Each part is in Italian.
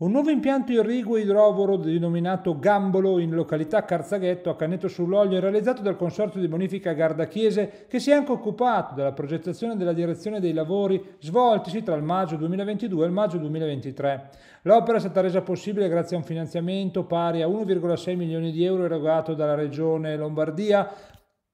Un nuovo impianto irriguo idrovoro denominato Gambolo in località Carzaghetto a Canetto sull'Olio è realizzato dal Consorzio di Bonifica Gardachiese che si è anche occupato della progettazione della direzione dei lavori svoltisi tra il maggio 2022 e il maggio 2023. L'opera è stata resa possibile grazie a un finanziamento pari a 1,6 milioni di euro erogato dalla Regione Lombardia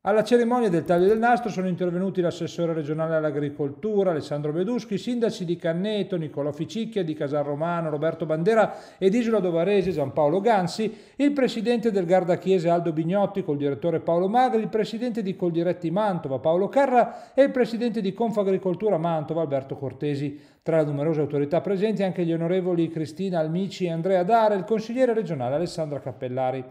alla cerimonia del taglio del nastro sono intervenuti l'assessore regionale all'agricoltura Alessandro Beduschi, i sindaci di Canneto, Nicola Ficicchia, di Casal Romano, Roberto Bandera ed Isola Dovarese Giampaolo Gansi, il presidente del Garda Chiese Aldo Bignotti col direttore Paolo Magri, il presidente di Coldiretti Mantova Paolo Carra e il presidente di Confagricoltura Mantova Alberto Cortesi. Tra le numerose autorità presenti anche gli onorevoli Cristina Almici e Andrea Dare, il consigliere regionale Alessandra Cappellari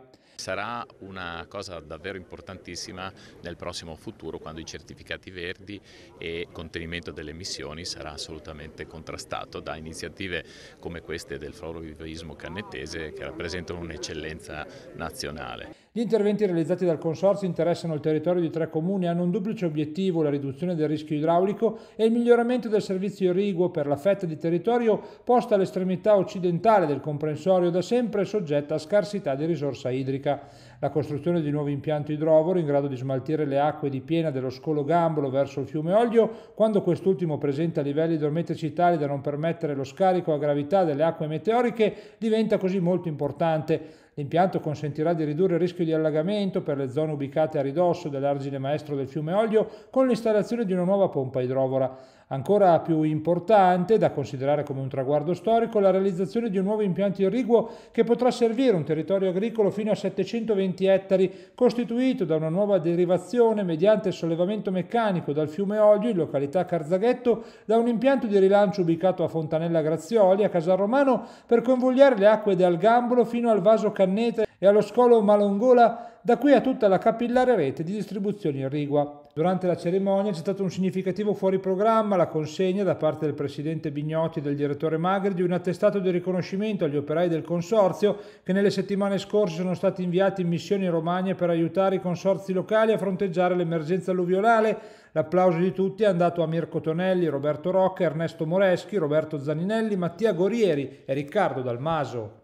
sarà una cosa davvero importantissima nel prossimo futuro quando i certificati verdi e contenimento delle emissioni sarà assolutamente contrastato da iniziative come queste del florovivaismo cannettese che rappresentano un'eccellenza nazionale. Gli interventi realizzati dal Consorzio interessano il territorio di tre comuni e hanno un duplice obiettivo, la riduzione del rischio idraulico e il miglioramento del servizio irriguo per la fetta di territorio posta all'estremità occidentale del comprensorio da sempre soggetta a scarsità di risorsa idrica la costruzione di nuovi impianti idrovoro in grado di smaltire le acque di piena dello scolo Gambolo verso il fiume Olio, quando quest'ultimo presenta livelli idrometrici tali da non permettere lo scarico a gravità delle acque meteoriche, diventa così molto importante. L'impianto consentirà di ridurre il rischio di allagamento per le zone ubicate a ridosso dell'argine maestro del fiume Olio con l'installazione di una nuova pompa idrovora. Ancora più importante, da considerare come un traguardo storico, la realizzazione di un nuovo impianto irriguo che potrà servire un territorio agricolo fino a 720 ettari, costituito da una nuova derivazione mediante sollevamento meccanico dal fiume Olio in località Carzaghetto, da un impianto di rilancio ubicato a Fontanella Grazioli a Casal Romano, per convogliare le acque dal Gambolo fino al vaso canale Cannete e allo scolo Malongola, da qui a tutta la capillare rete di distribuzione in Rigua. Durante la cerimonia c'è stato un significativo fuori programma, la consegna da parte del presidente Bignotti e del direttore Magri di un attestato di riconoscimento agli operai del consorzio che nelle settimane scorse sono stati inviati in missione in Romagna per aiutare i consorzi locali a fronteggiare l'emergenza alluvionale. L'applauso di tutti è andato a Mirko Tonelli, Roberto Rocca, Ernesto Moreschi, Roberto Zaninelli, Mattia Gorieri e Riccardo Dalmaso.